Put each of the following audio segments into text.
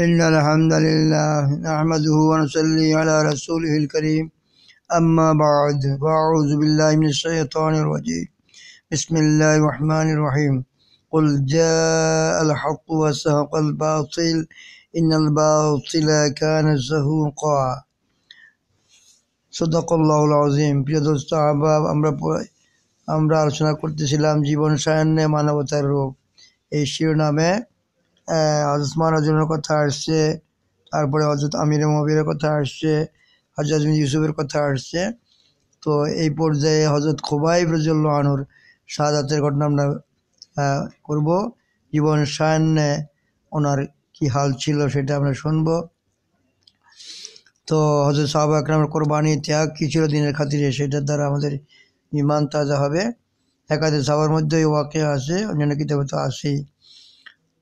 إن الحمد لله نحمده ونصلي على رسوله الكريم أما بعد فأعوذ بالله من الشيطان الرجيم بسم الله الرحمن الرحيم قل جاء الحق وسهق الباطل إن الباطل كان زهوقا صدق সদাকল্লাহ আজিম প্রিয় দোস্ত আহবাব আমরা আমরা আলোচনা سلام جيبون সায়ান্নে মানবতার রূপ এই শিরোনামে ওসমান ওজনের কথা আসছে তারপরে হজরত আমির মবিরের কথা আসছে হজরত ইউসুফের কথা আসছে তো এই পর্যায়ে হজরত খুবাই রজল্ল আনুর শাহাদাতের ঘটনা আমরা করব জীবন সায়নে ওনার কি হাল ছিল সেটা আমরা শুনব তো হজরত সাহাবা আকরামের কোরবানি ত্যাগ কী ছিল দিনের খাতিরে সেটার দ্বারা আমাদের ইমান তাজা হবে একাধিক সবার মধ্যেই ওয়াকে আসে অন্যান্য কিতাবে তো আসেই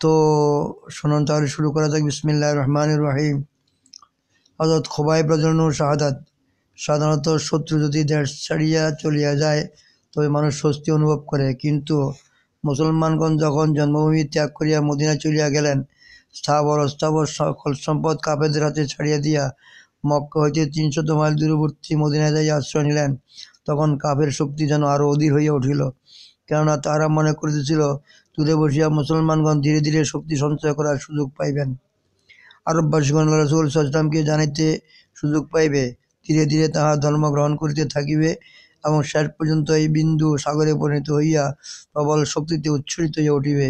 তো শুনুন তাহলে শুরু করা যাক বিসমিল্লা রহমান রাহিম অর্থাৎ খোবাই প্রজন্ম শাহাদাত সাধারণত শত্রু যদি দেশ ছাড়িয়া চলিয়া যায় তবে মানুষ স্বস্তি অনুভব করে কিন্তু মুসলমানগণ যখন জন্মভূমি ত্যাগ করিয়া মদিনা চলিয়া গেলেন স্থাবর অস্থাবর সকল সম্পদ কাপেদের হাতে ছাড়িয়া দিয়া মক্ক হইতে তিনশত মাইল দূরবর্তী মদিনায় যাইয়া আশ্রয় নিলেন তখন কাপের শক্তি যেন আরও অধীর হইয়া উঠিল কেননা তারা মনে করিতেছিল দূরে বসিয়া মুসলমানগণ ধীরে ধীরে শক্তি সঞ্চয় করার সুযোগ পাইবেন আরববাসীগণ রসুল সাল্লামকে জানিতে সুযোগ পাইবে ধীরে ধীরে তাহা ধর্ম গ্রহণ করিতে থাকিবে এবং শেষ পর্যন্ত এই বিন্দু সাগরে পরিণত হইয়া প্রবল শক্তিতে উচ্ছ্বলিত হইয়া উঠিবে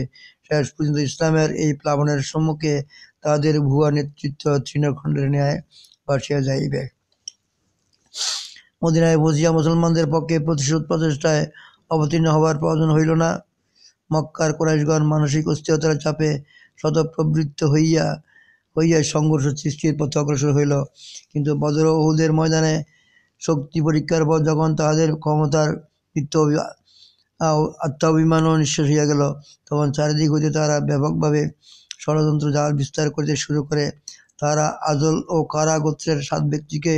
শেষ পর্যন্ত ইসলামের এই প্লাবনের সম্মুখে তাদের ভুয়া নেতৃত্ব তৃণখণ্ডের ন্যায় বাসিয়া যাইবে মদিনায় বসিয়া মুসলমানদের পক্ষে প্রতিশোধ প্রচেষ্টায় অবতীর্ণ হবার প্রয়োজন হইল না মক্কার কোরাইশগণ মানসিক অস্থিরতার চাপে শতপ্রবৃত্ত হইয়া হইয়া সংঘর্ষ সৃষ্টির পথে অগ্রসর হইল কিন্তু বদর ওহুদের ময়দানে শক্তি পরীক্ষার পর যখন তাহাদের ক্ষমতার বৃত্ত আত্মাভিমানও নিঃশ্বাস হইয়া গেল তখন চারিদিক হইতে তারা ব্যাপকভাবে ষড়যন্ত্র জাল বিস্তার করতে শুরু করে তারা আজল ও কারা গোত্রের সাত ব্যক্তিকে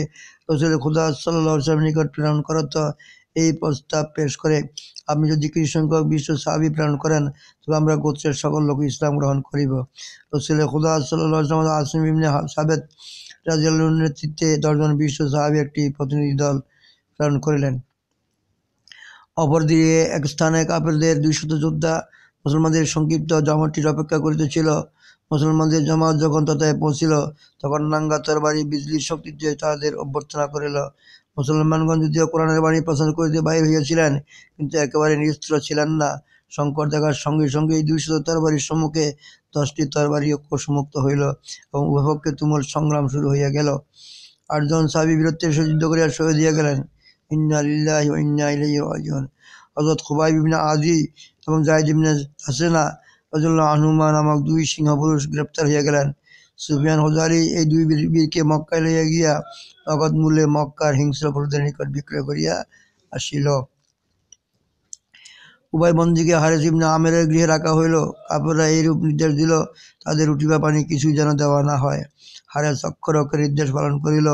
রসুল খুদা সাল্লাহ নিকট প্রেরণ করত এই প্রস্তাব পেশ করে আপনি যদি কিছু বিশ্ব সাহাবি প্রেরণ করেন তবে আমরা গোত্রের সকল লোক ইসলাম গ্রহণ করিব রসুল খুদা সাল্লাহ আসমিম সাবেদ রাজিয়াল নেতৃত্বে দশজন বিশ্ব সাহাবি একটি প্রতিনিধি দল প্রেরণ করিলেন অপরদিকে এক স্থানে কাপেরদের দুইশত যোদ্ধা মুসলমানদের সংক্ষিপ্ত জমাটির অপেক্ষা করিতেছিল মুসলমানদের জমা যখন তথায় পৌঁছিল তখন নাঙ্গা তরবারি বিজলির শক্তিতে তাদের অভ্যর্থনা করিল মুসলমানগণ যদিও কোরআনের বাণী প্রচার করিতে বাহির হইয়াছিলেন কিন্তু একেবারে নিরস্ত্র ছিলেন না শঙ্কর দেখার সঙ্গে সঙ্গে এই দুইশত তরবারির সম্মুখে দশটি তরবারিও কোষমুক্ত হইল এবং উভয়পক্ষে তুমুল সংগ্রাম শুরু হইয়া গেল আটজন সাবি বীরত্বের সযুদ্ধ করিয়া সহে দিয়া গেলেন ইন্না খুবাই ইবনে আদি এবং জায়েদ হাসেনা রাজুল্লাহ আহনুমা নামক দুই সিংহ পুরুষ গ্রেপ্তার হইয়া গেলেন সুফিয়ান হজারি এই দুই বীরকে মক্কায় লইয়া গিয়া নগদ মূল্যে মক্কার হিংস্র প্রদের নিকট বিক্রয় করিয়া আসিল উভয় বন্দীকে হারেস ইবনে আমেরের গৃহে রাখা হইল কাপড়রা এইরূপ নির্দেশ দিল তাদের রুটি বা পানি কিছুই যেন দেওয়া না হয় হারেস অক্ষর নির্দেশ পালন করিল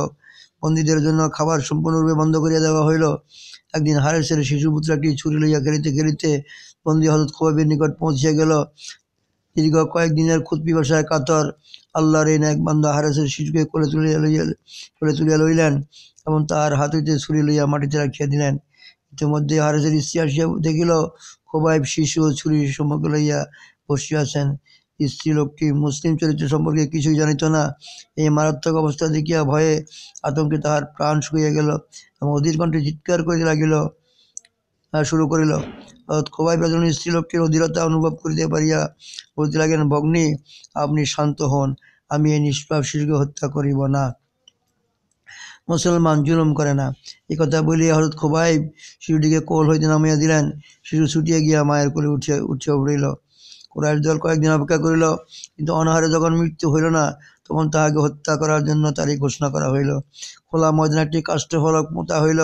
বন্দীদের জন্য খাবার সম্পূর্ণরূপে বন্ধ করিয়া দেওয়া হইল একদিন হারেসের শিশুপুত্র একটি ছুরি লইয়া খেলিতে খেলিতে বন্দী হজরত খোয়াবের নিকট পৌঁছিয়া গেল দীর্ঘ কয়েকদিনের খুদ পিপাসায় কাতর আল্লাহর এই এক বান্ধা হারেসের শিশুকে কোলে তুলিয়া লইয়া কোলে তুলিয়া লইলেন এবং তাহার হাত হইতে ছুরি লইয়া মাটিতে রাখিয়া দিলেন ইতিমধ্যে হারেসের স্ত্রী আসিয়া দেখিল খোবাইব শিশু ছুরি সম্পর্কে লইয়া বসিয়াছেন স্ত্রী লোকটি মুসলিম চরিত্র সম্পর্কে কিছুই জানিত না এই মারাত্মক অবস্থা দেখিয়া ভয়ে আতঙ্কে তাহার প্রাণ শুকিয়ে গেল এবং অধীর কণ্ঠে চিৎকার করিতে লাগিল শুরু করিল ক্ষোভায় বেদন স্ত্রীলোকটির অধীরতা অনুভব করিতে পারিয়া বলতে লাগেন ভগ্নি আপনি শান্ত হন আমি এই নিষ্পাপ শিশুকে হত্যা করিব না মুসলমান জুলুম করে না এ কথা বলিয়া হরত খোবাই শিশুটিকে কোল হইতে নামিয়া দিলেন শিশু ছুটিয়া গিয়া মায়ের কোলে উঠিয়া উঠিয়া পড়িল কোরআশ দল কয়েকদিন অপেক্ষা করিল কিন্তু অনাহারে যখন মৃত্যু হইল না তখন তাহাকে হত্যা করার জন্য তারই ঘোষণা করা হইল খোলা ময়দানাটি কাষ্ঠফলক মোতা হইল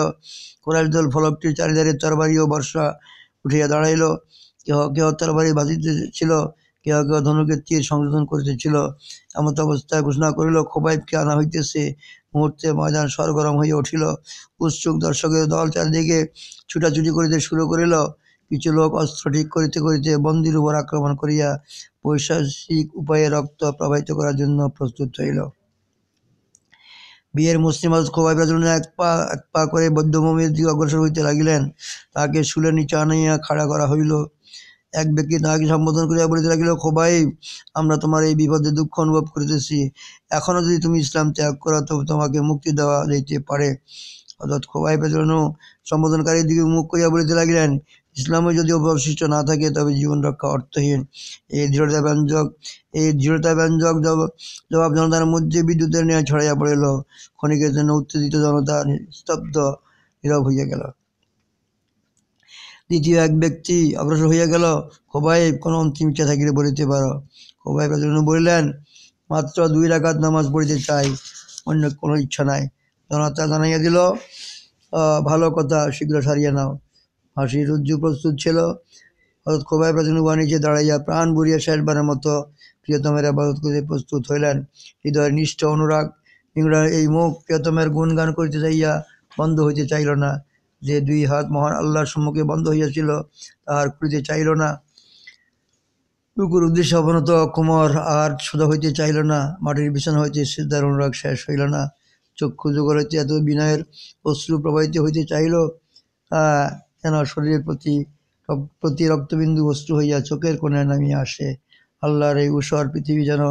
দল ফলকটির চারিধারে তরবারি ও বর্ষা উঠিয়া দাঁড়াইল কেহ কেহ তরবারি বাঁধিতেছিল কেহ কেহ ধনুকে তীর সংশোধন করিতেছিল এমত অবস্থায় ঘোষণা করিল খোবাইবকে আনা হইতেছে মুহূর্তে ময়দান সরগরম হইয়া উঠিল উৎসুক দর্শকের দল চারিদিকে ছুটাছুটি করিতে শুরু করিল কিছু লোক অস্ত্র ঠিক করিতে করিতে বন্দির উপর আক্রমণ করিয়া পৈশাচিক উপায়ে রক্ত প্রবাহিত করার জন্য প্রস্তুত হইল বিয়ের মুসলিম খোবাই খোবাইব এক পা এক পা করে বৌদ্ধভূমির দিকে অগ্রসর হইতে লাগিলেন তাকে শুলে নিচে আনাইয়া খাড়া করা হইল এক ব্যক্তি তাহাকে সম্বোধন করিয়া বলিতে লাগিল খোবাই আমরা তোমার এই বিপদে দুঃখ অনুভব করিতেছি এখনও যদি তুমি ইসলাম ত্যাগ করো তো তোমাকে মুক্তি দেওয়া যেতে পারে অর্থাৎ খোবাই পেজরানো সম্বোধনকারীর দিকে মুখ করিয়া বলিতে লাগিলেন ইসলামে যদি অবশিষ্ট না থাকে তবে জীবন রক্ষা অর্থহীন এই দৃঢ়তা ব্যঞ্জক এই দৃঢ়তা ব্যঞ্জক জবাব জনতার মধ্যে বিদ্যুতের নিয়ে ছড়াইয়া পড়িল ক্ষণিকের জন্য উত্তেজিত জনতা নিস্তব্ধ নীরব হইয়া গেল দ্বিতীয় এক ব্যক্তি অগ্রসর হইয়া গেল খোবাই কোনো অন্তিম ইচ্ছা থাকিলে বলিতে পারো খোবাই জন্য বলিলেন মাত্র দুই রাখাত নামাজ পড়িতে চাই অন্য কোনো ইচ্ছা নাই জনতা জানাইয়া দিল ভালো কথা শীঘ্র সারিয়ে নাও হাসি রুজ্জু প্রস্তুত ছিল হজরত প্রাচীন প্রাচীনুবা নিচে দাঁড়াইয়া প্রাণ বুড়িয়া শেষবারের মতো প্রিয়তমের আবাদত করতে প্রস্তুত হইলেন হৃদয়ের নিষ্ঠ অনুরাগ ইংরা এই মুখ প্রিয়তমের গুণগান করিতে যাইয়া বন্ধ হইতে চাইল না যে দুই হাত মহান আল্লাহর সম্মুখে বন্ধ হইয়াছিল তাহার খুলিতে চাইল না টুকুর উদ্দেশ্যে অবনত কুমার আর সোজা হইতে চাইল না মাটির বিছানা হইতে সিদ্ধার অনুরাগ শেষ হইল না চক্ষু যুগল হইতে এত বিনয়ের অশ্রু প্রবাহিত হইতে চাইল যেন শরীরের প্রতি প্রতি রক্তবিন্দু অস্ত্র হইয়া চোখের কোণে নামিয়া আসে আল্লাহর এই উষর পৃথিবী যেন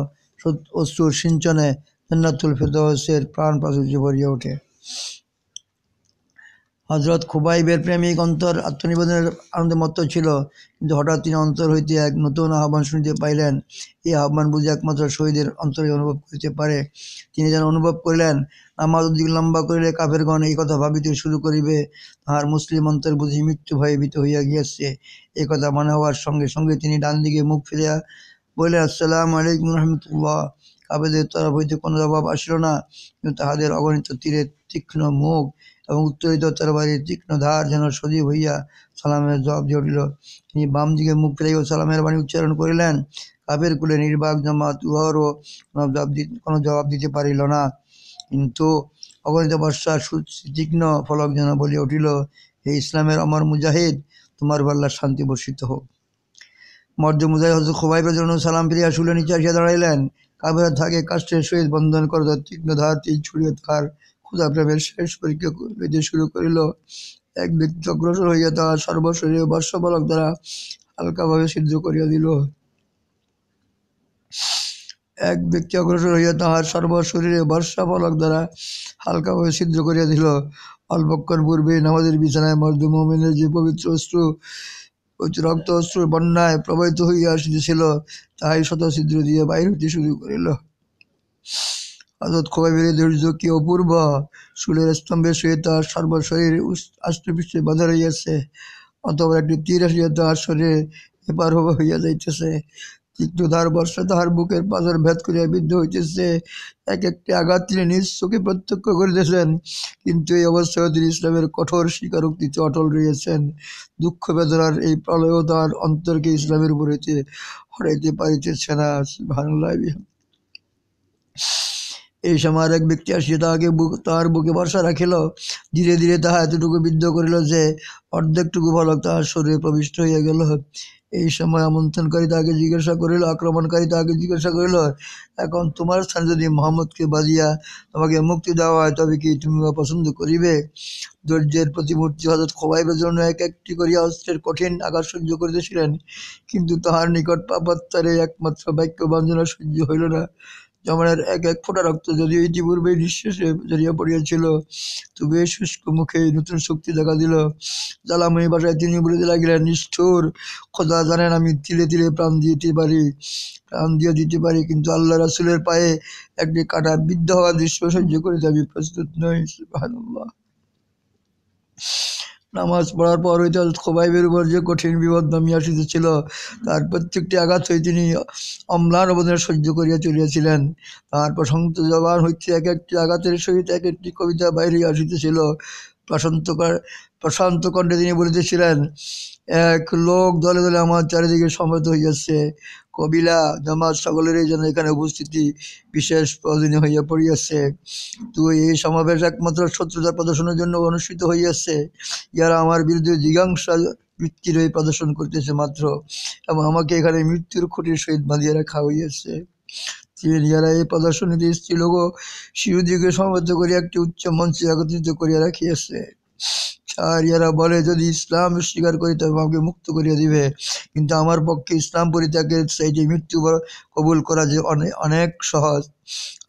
অস্ত্র সিঞ্চনে জন্নাতুল ফেরদৌসের প্রাণ প্রাচুর্য ভরিয়া ওঠে হজরত খুবাইবের প্রেমিক অন্তর আত্মনিবেদনের আনন্দে মত ছিল কিন্তু হঠাৎ তিনি অন্তর হইতে এক নতুন আহ্বান শুনিতে পাইলেন এই আহ্বান বুঝে একমাত্র শহীদের অন্তরে অনুভব করিতে পারে তিনি যেন অনুভব করিলেন আমার অধিক লম্বা করিলে কাফেরগণ এই কথা ভাবিতে শুরু করিবে তাহার মুসলিম অন্তর বুঝি মৃত্যু ভয়ে ভীত হইয়া গিয়াছে এই কথা মনে হওয়ার সঙ্গে সঙ্গে তিনি ডান দিকে মুখ ফিরিয়া বললেন আসসালাম আলাইকুম রহমতুল্লাহ কাবেদের তরফ হইতে কোনো জবাব আসিল না কিন্তু তাহাদের অগণিত তীরে তীক্ষ্ণ মুখ এবং উত্তরিত তরবারির তীক্ষ্ণ ধার যেন সজীব হইয়া সালামের জব দিয়ে উঠিল তিনি বাম দিকে মুখ ফেলাইয়া সালামের বাণী উচ্চারণ করিলেন কাপের কুলে নির্বাক জমা তুহর কোনো জবাব কোনো জবাব দিতে পারিল না কিন্তু অগণিত বর্ষার তীক্ষ্ণ ফলক যেন বলিয়া উঠিল হে ইসলামের অমর মুজাহিদ তোমার বাল্লার শান্তি বর্ষিত হোক মর্য মুজাহিদ হজরত খোবাইবের জন্য সালাম ফিরিয়া শুলে নিচে আসিয়া দাঁড়াইলেন কাবের থাকে কাষ্ঠের সহিত বন্ধন করত তীক্ষ্ণ ধার তীর ছুড়িয়ে তার ক্ষুধাপ্রেমের শেষ পরীক্ষা লইতে শুরু করিল এক ব্যক্তি অগ্রসর হইয়া তাহার সর্বশরীরে বর্ষপালক দ্বারা হালকাভাবে সিদ্ধ করিয়া দিল এক ব্যক্তি অগ্রসর হইয়া তাহার সর্বশরীরে বর্ষা বর্ষাফলক দ্বারা হালকাভাবে সিদ্ধ করিয়া দিল অল্পক্ষণ পূর্বে নামাজের বিছানায় মর্দমোমেনের যে পবিত্র অস্ত্র রক্ত অস্ত্র বন্যায় প্রবাহিত হইয়া আসিতেছিল তাহাই শত সিদ্ধ দিয়ে বাইর হইতে শুরু করিল হজরত ধৈর্য কি অপূর্ব সুলের স্তম্ভে শুয়ে তার সর্বশরীর আষ্টপৃষ্টে বাধা রইয়াছে অথবা একটি তীর আসিয়া তাহার শরীরে এপার হইয়া যাইতেছে কিন্তু ধার বর্ষা তাহার বুকের পাথর ভেদ করিয়া বিদ্ধ হইতেছে এক একটি আঘাত তিনি নিজ চোখে প্রত্যক্ষ করিতেছেন কিন্তু এই অবস্থায় তিনি ইসলামের কঠোর স্বীকারোক্তিতে অটল রয়েছেন দুঃখ বেদনার এই প্রলয় তার অন্তরকে ইসলামের উপর হইতে হরাইতে পারিতেছে না বাংলায় এই সময় এক ব্যক্তি আসিয়া তাহাকে বুক তাহার বুকে বর্ষা রাখিল ধীরে ধীরে তাহা এতটুকু বিদ্ধ করিল যে অর্ধেকটুকু ফলক তাহার শরীরে প্রবিষ্ট হইয়া গেল এই সময় আমন্ত্রণকারী তাহাকে জিজ্ঞাসা করিল আক্রমণকারী তাহাকে জিজ্ঞাসা করিল এখন তোমার স্থানে যদি মোহাম্মদকে বাজিয়া তোমাকে মুক্তি দেওয়া হয় তবে কি তুমি পছন্দ করিবে ধৈর্যের প্রতিমূর্তি হজরত খোবাইবের জন্য এক একটি করিয়া অস্ত্রের কঠিন আঘাত সহ্য করিতেছিলেন কিন্তু তাহার নিকট পাপাত্তারে একমাত্র বাক্য বাঞ্জনা সহ্য হইল না যমুনার এক এক ফোঁটা রক্ত যদিও ইতিপূর্বে নিঃশ্বাসে জড়িয়ে পড়িয়াছিল তবে শুষ্ক মুখে নতুন শক্তি দেখা দিল জ্বালাময়ী বাসায় তিনি বলিতে লাগিলেন নিষ্ঠুর খোদা জানেন আমি তিলে তিলে প্রাণ দিতে পারি প্রাণ দিয়ে দিতে পারি কিন্তু আল্লাহ রাসুলের পায়ে একটি কাটা বিদ্ধ হওয়ার দৃশ্য সহ্য করিতে আমি প্রস্তুত নই সুবাহ নামাজ পড়ার পর হইতে খোবাইবের উপর যে কঠিন বিপদ নামিয়া আসিতেছিল তার প্রত্যেকটি আঘাত হয়ে তিনি অম্লান অবদানে সহ্য করিয়া চলিয়াছিলেন তার প্রসঙ্গ জবান হইতে এক একটি আঘাতের সহিত এক একটি কবিতা বাইরে আসিতেছিল প্রশান্ত প্রশান্ত কণ্ঠে তিনি বলিতেছিলেন এক লোক দলে দলে আমার চারিদিকে সমবেত হইয়াছে কবিলা জমাত এই যেন এখানে উপস্থিতি বিশেষ প্রয়োজনীয় হইয়া পড়িয়াছে তুই এই সমাবেশ একমাত্র শত্রুতা প্রদর্শনের জন্য অনুষ্ঠিত হইয়াছে ইয়ারা আমার বিরুদ্ধে জিজ্ঞাংসা বৃত্তির হয়ে প্রদর্শন করিতেছে মাত্র এবং আমাকে এখানে মৃত্যুর খুঁটির সহিত বাঁধিয়া রাখা হইয়াছে তিনি যারা এই প্রদর্শনীতে স্ত্রীলোক ও শিশুদিগকে সমবেত করিয়া একটি উচ্চ মঞ্চে একত্রিত করিয়া রাখিয়াছে আর ইয়ারা বলে যদি ইসলাম স্বীকার করি তবে আমাকে মুক্ত করিয়ে দিবে কিন্তু আমার পক্ষে ইসলাম পরিত্যাগের সেইটি মৃত্যু কবুল করা যে অনেক সহজ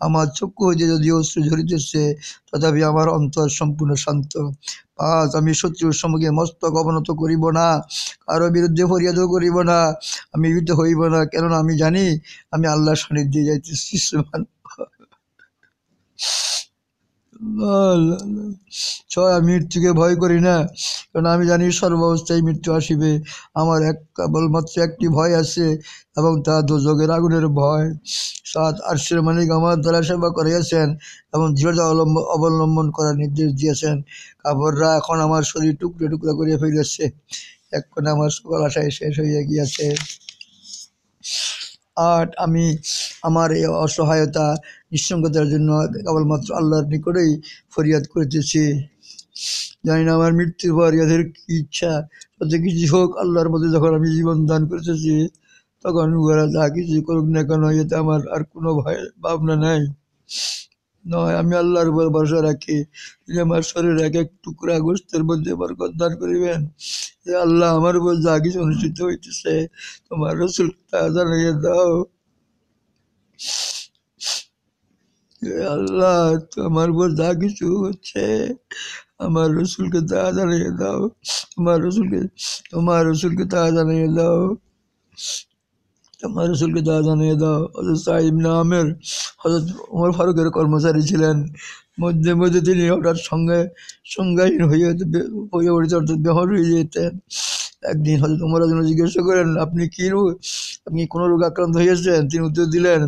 আমার চক্ষু হইতে যদি অশ্রু ঝরিতেছে তথাপি আমার অন্তর সম্পূর্ণ শান্ত পাঁচ আমি শত্রুর সম্মুখে মস্তক অবনত করিব না কারো বিরুদ্ধে ফরিয়াদ করিব না আমি বিরুদ্ধে হইব না কেননা আমি জানি আমি আল্লাহ সান্নিধ্যে যাইতেছি ছয় আমি মৃত্যুকে ভয় করি না কারণ আমি জানি সর্বাবস্থায় মৃত্যু আসিবে আমার এক কেবলমাত্র একটি ভয় আছে এবং তা দুযোগের আগুনের ভয় সাত আর্শের মালিক আমার দ্বারা সেবা করিয়াছেন এবং দৃঢ়তা অবলম্ব অবলম্বন করার নির্দেশ দিয়েছেন কাপড়রা এখন আমার শরীর টুকরো টুকরো করিয়া ফেলিয়াছে এক্ষণে আমার সকল আশায় শেষ হইয়া গিয়াছে আট আমি আমার এই অসহায়তা নিঃসঙ্গতার জন্য কেবলমাত্র আল্লাহর নিকটেই ফরিয়াদ করিতেছি জানি না আমার মৃত্যুর পর ইয়াদের কি ইচ্ছা যত কিছু হোক আল্লাহর মধ্যে যখন আমি জীবন দান করতেছি তখন উহারা যা কিছু করুক না কেন এতে আমার আর কোনো ভয় ভাবনা নাই নয় আমি আল্লাহর উপর ভরসা রাখি তিনি আমার শরীর এক এক টুকরা গোষ্ঠের মধ্যে বরকত দান করিবেন আল্লাহ আমার উপর যা কিছু অনুষ্ঠিত হইতেছে তোমার রসুল তা জানাইয়া দাও আল্লাহ আমার উপর যা কিছু হচ্ছে আমার রসুলকে তা জানিয়ে দাও তোমার রসুলকে তোমার রসুলকে তা জানিয়ে দাও তোমার রসুলকে তা জানিয়ে দাও হজরত সাহিব নামের হজরত ফারুকের কর্মচারী ছিলেন মধ্যে মধ্যে তিনি হঠাৎ সঙ্গে সংজ্ঞাহীন হয়ে হয়ে অর্থাৎ বেহর হয়ে যেতেন একদিন হয়তো উমর যেন জিজ্ঞাসা করেন আপনি কী রোগ আপনি কোনো রোগ আক্রান্ত হয়েছেন তিনি উত্তর দিলেন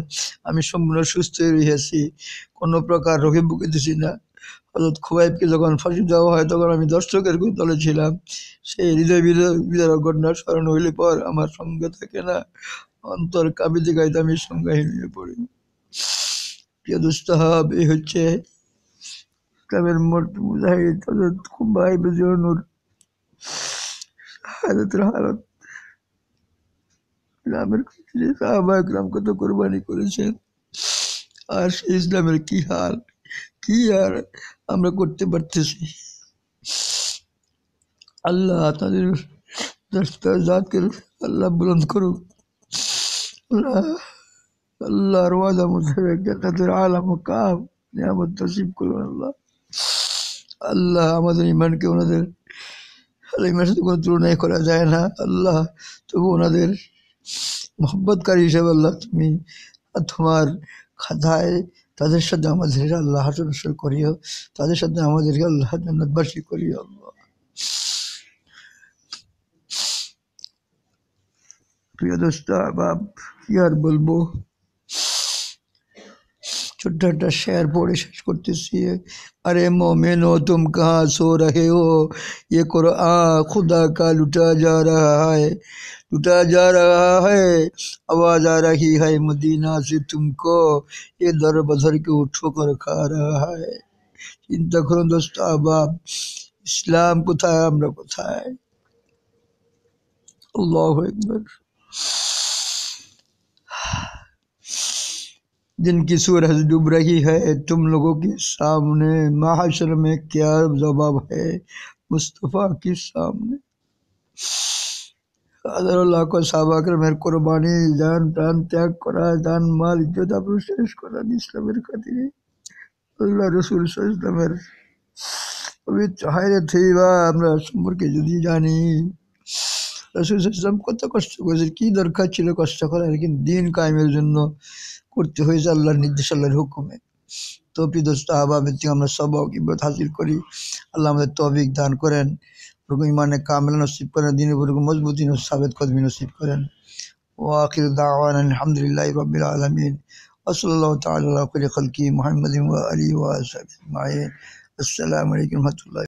আমি সম্পূর্ণ সুস্থ রয়েছি কোনো প্রকার রোগে দিছি না হজরত খুবাইবকে যখন ফাঁসি দেওয়া হয় তখন আমি দর্শকের দলে ছিলাম সেই হৃদয় বিদারক ঘটনা স্মরণ হইলে পর আমার সঙ্গে থাকে না অন্তর কাবিতে গাইতে আমি সংজ্ঞাহীন হয়ে পড়ি প্রিয় দুস্থ হব হচ্ছে ইসলামের মোট মুজাহিদ হজরত ভাই জনুর হাজতের হালত ইসলামের ক্ষেত্রে সাহাবা ইকরাম কত কোরবানি করেছেন আর সেই ইসলামের কি হাল কি আর আমরা করতে পারতেছি আল্লাহ তাদের জাতকে আল্লাহ বুলন্দ করুক আল্লাহ আল্লাহর ওয়াদা মোতাবেক জান্নাতের আলাম কাম নিয়ামত নসিব করুন আল্লাহ আল্লাহ আমাদের ইমানকে ওনাদের হালিমের সাথে কোনো তুলনাই করা যায় না আল্লাহ তবু ওনাদের মোহব্বতকারী হিসাবে আল্লাহ তুমি তোমার খাতায় তাদের সাথে আমাদের আল্লাহ হাসনসর করিও তাদের সাথে আমাদেরকে আল্লাহ জন্নতবাসী করিও আল্লাহ প্রিয় দোস্ত বাপ কি আর বলবো ڈنڈا شہر بوڑے شش کرتی سی ہے ارے مومنو تم کہاں سو رہے ہو یہ قرآن خدا کا لٹا جا رہا ہے لٹا جا رہا ہے آواز آ رہی ہے مدینہ سے تم کو یہ در بدھر کے اٹھو کر کھا رہا ہے چنتا کرو دوست احباب اسلام کو تھا ہمرا کو تھا اللہ اکبر जिनकी सूरज डूब रही है तुम लोगों के सामने महाशर में क्या जवाब है मुस्तफ़ा के सामने আদারুল্লাহ সাহবা আকরমের কোরবানি জান প্রাণ ত্যাগ করা জান মাল ইজ্জত আপনি শেষ করা ইসলামের খাতিরে আল্লাহ রসুল ইসলামের পবিত্র হায়রে থেই বা আমরা সম্পর্কে যদি জানি রসুল ইসলাম কত কষ্ট করেছে কী দরকার ছিল কষ্ট করার কিন্তু দিন কায়েমের জন্য করতে হয়েছে আল্লাহর নির্দেশ আল্লাহর হুকুমে তো দোস্ত আহবা মৃত্যু আমরা সবক ইব্রত হাসিল করি আল্লাহ আমাদের তবিক দান করেন ওরকম ইমানে কামলা নসিব করেন দিন ওরকম মজবুতি সাবেদ কদমি নসিব করেন ও আখির দাওয়ান আলহামদুলিল্লাহ রবিল আলমিন ওসল্লা তাল খলকি মোহাম্মদ আলী ওয়াসাবিন আসসালামু আলাইকুম রহমতুল্লাহ